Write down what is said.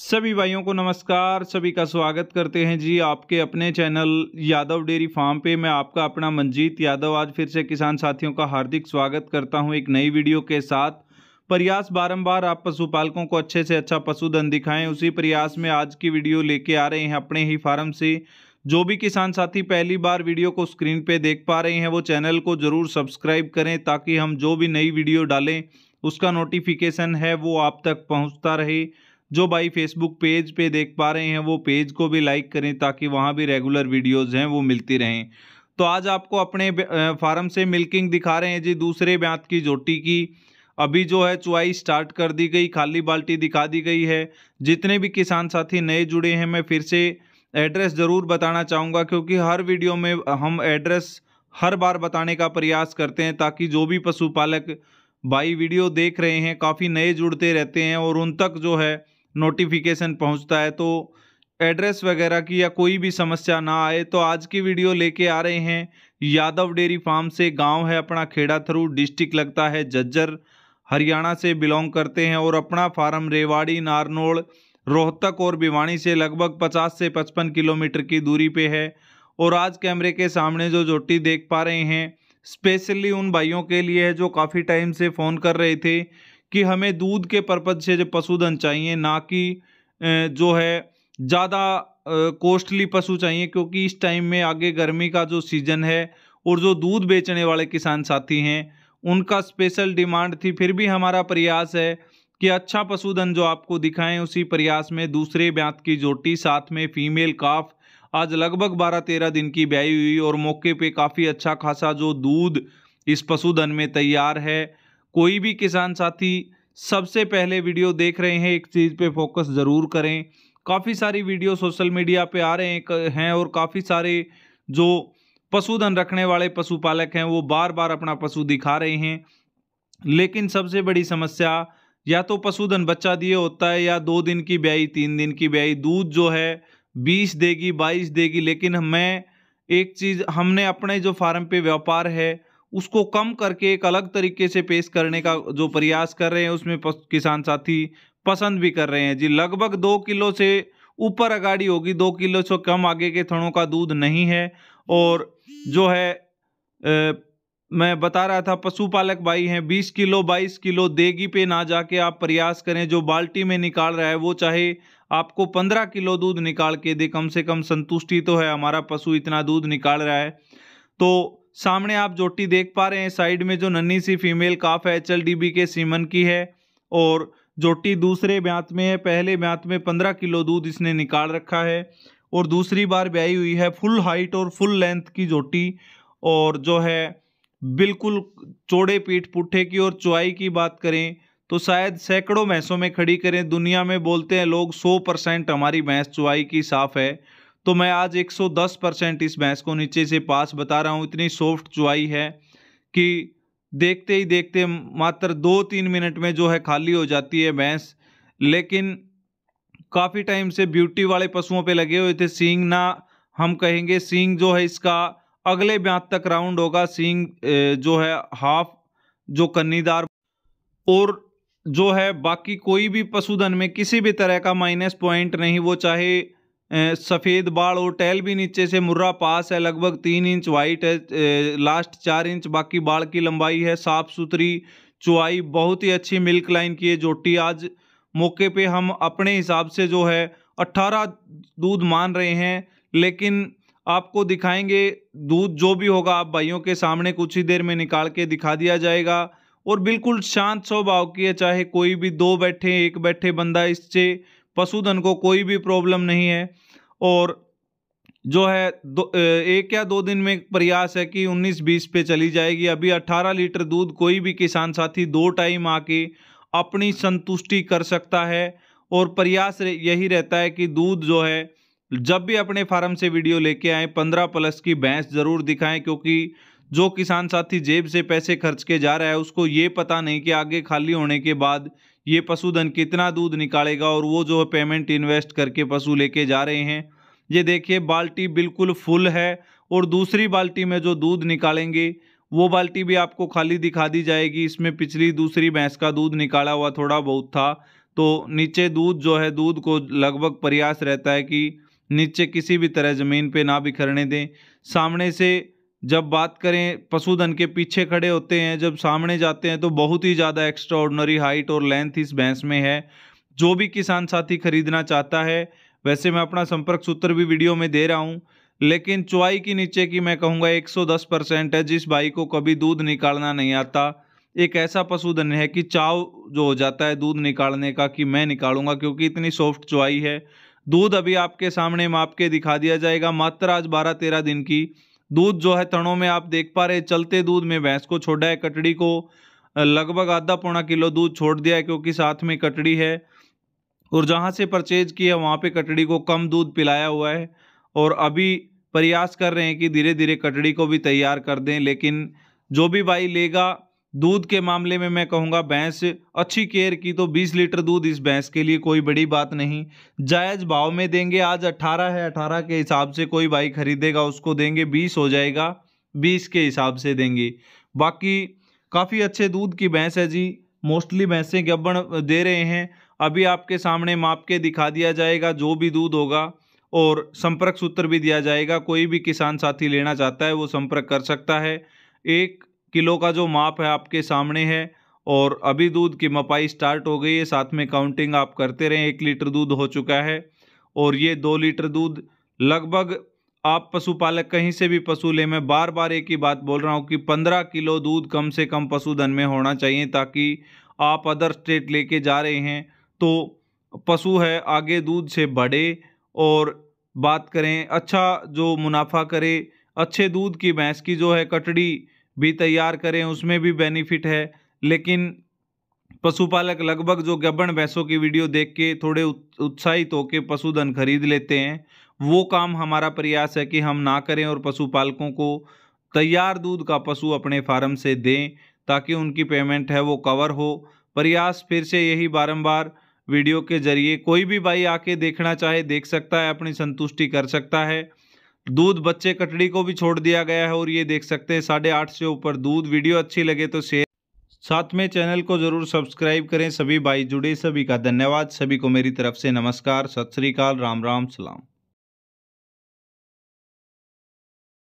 सभी भाइयों को नमस्कार सभी का स्वागत करते हैं जी आपके अपने चैनल यादव डेयरी फार्म पे मैं आपका अपना मंजीत यादव आज फिर से किसान साथियों का हार्दिक स्वागत करता हूं एक नई वीडियो के साथ प्रयास बारंबार आप पशुपालकों को अच्छे से अच्छा पशुधन दिखाएं उसी प्रयास में आज की वीडियो लेके आ रहे हैं अपने ही फार्म से जो भी किसान साथी पहली बार वीडियो को स्क्रीन पर देख पा रहे हैं वो चैनल को ज़रूर सब्सक्राइब करें ताकि हम जो भी नई वीडियो डालें उसका नोटिफिकेशन है वो आप तक पहुँचता रहे जो भाई फेसबुक पेज पे देख पा रहे हैं वो पेज को भी लाइक करें ताकि वहाँ भी रेगुलर वीडियोज़ हैं वो मिलती रहें तो आज आपको अपने फार्म से मिल्किंग दिखा रहे हैं जी दूसरे ब्यांत की जोटी की अभी जो है चुआई स्टार्ट कर दी गई खाली बाल्टी दिखा दी गई है जितने भी किसान साथी नए जुड़े हैं मैं फिर से एड्रेस ज़रूर बताना चाहूँगा क्योंकि हर वीडियो में हम एड्रेस हर बार बताने का प्रयास करते हैं ताकि जो भी पशुपालक भाई वीडियो देख रहे हैं काफ़ी नए जुड़ते रहते हैं और उन तक जो है नोटिफिकेशन पहुंचता है तो एड्रेस वगैरह की या कोई भी समस्या ना आए तो आज की वीडियो लेके आ रहे हैं यादव डेयरी फार्म से गांव है अपना खेड़ा थ्रू डिस्ट्रिक्ट लगता है जज्जर हरियाणा से बिलोंग करते हैं और अपना फार्म रेवाड़ी नारनोल रोहतक और भिवाणी से लगभग पचास से पचपन किलोमीटर की दूरी पर है और आज कैमरे के सामने जो जोटी देख पा रहे हैं स्पेशली उन भाइयों के लिए है जो काफ़ी टाइम से फ़ोन कर रहे थे कि हमें दूध के पर्पज़ से जो पशुधन चाहिए ना कि जो है ज़्यादा कॉस्टली पशु चाहिए क्योंकि इस टाइम में आगे गर्मी का जो सीज़न है और जो दूध बेचने वाले किसान साथी हैं उनका स्पेशल डिमांड थी फिर भी हमारा प्रयास है कि अच्छा पशुधन जो आपको दिखाएं उसी प्रयास में दूसरे ब्यात की जोटी साथ में फीमेल काफ आज लगभग बारह तेरह दिन की ब्याई हुई और मौके पे काफ़ी अच्छा खासा जो दूध इस पशुधन में तैयार है कोई भी किसान साथी सबसे पहले वीडियो देख रहे हैं एक चीज़ पे फोकस ज़रूर करें काफ़ी सारी वीडियो सोशल मीडिया पे आ रहे हैं और काफ़ी सारे जो पशुधन रखने वाले पशुपालक हैं वो बार बार अपना पशु दिखा रहे हैं लेकिन सबसे बड़ी समस्या या तो पशुधन बच्चा दिए होता है या दो दिन की ब्याई तीन दिन की ब्याई दूध जो है बीस देगी बाईस देगी लेकिन मैं एक चीज़ हमने अपने जो फार्म पे व्यापार है उसको कम करके एक अलग तरीके से पेश करने का जो प्रयास कर रहे हैं उसमें किसान साथी पसंद भी कर रहे हैं जी लगभग दो किलो से ऊपर अगाड़ी होगी दो किलो से कम आगे के थड़ों का दूध नहीं है और जो है ए, मैं बता रहा था पशुपालक भाई हैं बीस किलो बाईस किलो देगी पे ना जाके आप प्रयास करें जो बाल्टी में निकाल रहा है वो चाहे आपको पंद्रह किलो दूध निकाल के दे कम से कम संतुष्टि तो है हमारा पशु इतना दूध निकाल रहा है तो सामने आप जोटी देख पा रहे हैं साइड में जो नन्ही सी फीमेल काफ है एच के सीमन की है और जोटी दूसरे ब्यांत में है पहले ब्यांत में पंद्रह किलो दूध इसने निकाल रखा है और दूसरी बार ब्याई हुई है फुल हाइट और फुल लेंथ की जोटी और जो है बिल्कुल चौड़े पीठ पुट्ठे की और चुआई की बात करें तो शायद सैकड़ों भैंसों में खड़ी करें दुनिया में बोलते हैं लोग सौ परसेंट हमारी भैंस चुआई की साफ़ है तो मैं आज 110 परसेंट इस भैंस को नीचे से पास बता रहा हूँ इतनी सॉफ्ट चुआई है कि देखते ही देखते मात्र दो तीन मिनट में जो है खाली हो जाती है भैंस लेकिन काफ़ी टाइम से ब्यूटी वाले पशुओं पे लगे हुए थे सींग ना हम कहेंगे सींग जो है इसका अगले ब्यात तक राउंड होगा सींग जो है हाफ जो कन्नीदार और जो है बाकी कोई भी पशुधन में किसी भी तरह का माइनस पॉइंट नहीं वो चाहे सफ़ेद बाल और टेल भी नीचे से मुर्रा पास है लगभग तीन इंच वाइट है लास्ट चार इंच बाकी बाल की लंबाई है साफ सुथरी चुआई बहुत ही अच्छी मिल्क लाइन की है जोटी आज मौके पे हम अपने हिसाब से जो है अट्ठारह दूध मान रहे हैं लेकिन आपको दिखाएंगे दूध जो भी होगा आप भाइयों के सामने कुछ ही देर में निकाल के दिखा दिया जाएगा और बिल्कुल शांत स्वभाव की है चाहे कोई भी दो बैठे एक बैठे बंदा इससे पशुधन को कोई भी प्रॉब्लम नहीं है और जो है दो एक या दो दिन में प्रयास है कि 19-20 पे चली जाएगी अभी 18 लीटर दूध कोई भी किसान साथी दो टाइम आके अपनी संतुष्टि कर सकता है और प्रयास यही रहता है कि दूध जो है जब भी अपने फार्म से वीडियो लेके आए पंद्रह प्लस की भैंस ज़रूर दिखाएं क्योंकि जो किसान साथी जेब से पैसे खर्च के जा रहा है उसको ये पता नहीं कि आगे खाली होने के बाद ये पशुधन कितना दूध निकालेगा और वो जो पेमेंट इन्वेस्ट करके पशु लेके जा रहे हैं ये देखिए बाल्टी बिल्कुल फुल है और दूसरी बाल्टी में जो दूध निकालेंगे वो बाल्टी भी आपको खाली दिखा दी जाएगी इसमें पिछली दूसरी भैंस का दूध निकाला हुआ थोड़ा बहुत था तो नीचे दूध जो है दूध को लगभग प्रयास रहता है कि नीचे किसी भी तरह ज़मीन पे ना बिखरने दें सामने से जब बात करें पशुधन के पीछे खड़े होते हैं जब सामने जाते हैं तो बहुत ही ज़्यादा एक्स्ट्रा ऑर्डनरी हाइट और लेंथ इस भैंस में है जो भी किसान साथी खरीदना चाहता है वैसे मैं अपना संपर्क सूत्र भी वीडियो में दे रहा हूँ लेकिन चुआई की नीचे की मैं कहूँगा 110 परसेंट है जिस भाई को कभी दूध निकालना नहीं आता एक ऐसा पशुधन है कि चाव जो हो जाता है दूध निकालने का कि मैं निकालूंगा क्योंकि इतनी सॉफ्ट चुआई है दूध अभी आपके सामने माप के दिखा दिया जाएगा मात्र आज बारह तेरह दिन की दूध जो है तणों में आप देख पा रहे चलते दूध में भैंस को छोड़ा है कटड़ी को लगभग आधा पौना किलो दूध छोड़ दिया है क्योंकि साथ में कटड़ी है और जहाँ से परचेज किया वहाँ पे कटड़ी को कम दूध पिलाया हुआ है और अभी प्रयास कर रहे हैं कि धीरे धीरे कटड़ी को भी तैयार कर दें लेकिन जो भी भाई लेगा दूध के मामले में मैं कहूँगा भैंस अच्छी केयर की तो 20 लीटर दूध इस भैंस के लिए कोई बड़ी बात नहीं जायज़ भाव में देंगे आज 18 है 18 के हिसाब से कोई भाई खरीदेगा उसको देंगे 20 हो जाएगा 20 के हिसाब से देंगे बाकी काफ़ी अच्छे दूध की भैंस है जी मोस्टली भैंसें गब्बड़ दे रहे हैं अभी आपके सामने माप के दिखा दिया जाएगा जो भी दूध होगा और संपर्क सूत्र भी दिया जाएगा कोई भी किसान साथी लेना चाहता है वो संपर्क कर सकता है एक किलो का जो माप है आपके सामने है और अभी दूध की मपाई स्टार्ट हो गई है साथ में काउंटिंग आप करते रहें एक लीटर दूध हो चुका है और ये दो लीटर दूध लगभग आप पशुपालक कहीं से भी पशु ले मैं बार बार एक ही बात बोल रहा हूँ कि पंद्रह किलो दूध कम से कम पशुधन में होना चाहिए ताकि आप अदर स्टेट लेके जा रहे हैं तो पशु है आगे दूध से बढ़े और बात करें अच्छा जो मुनाफा करे अच्छे दूध की भैंस की जो है कटड़ी भी तैयार करें उसमें भी बेनिफिट है लेकिन पशुपालक लगभग जो गबन भैंसों की वीडियो देख के थोड़े उत्साहित होकर पशुधन खरीद लेते हैं वो काम हमारा प्रयास है कि हम ना करें और पशुपालकों को तैयार दूध का पशु अपने फार्म से दें ताकि उनकी पेमेंट है वो कवर हो प्रयास फिर से यही बारंबार वीडियो के जरिए कोई भी भाई आके देखना चाहे देख सकता है अपनी संतुष्टि कर सकता है दूध बच्चे कटड़ी को भी छोड़ दिया गया है और ये देख सकते हैं साढ़े आठ से ऊपर दूध वीडियो अच्छी लगे तो शेयर साथ में चैनल को जरूर सब्सक्राइब करें सभी भाई जुड़े सभी का धन्यवाद सभी को मेरी तरफ से नमस्कार सत श्रीकाल राम राम सलाम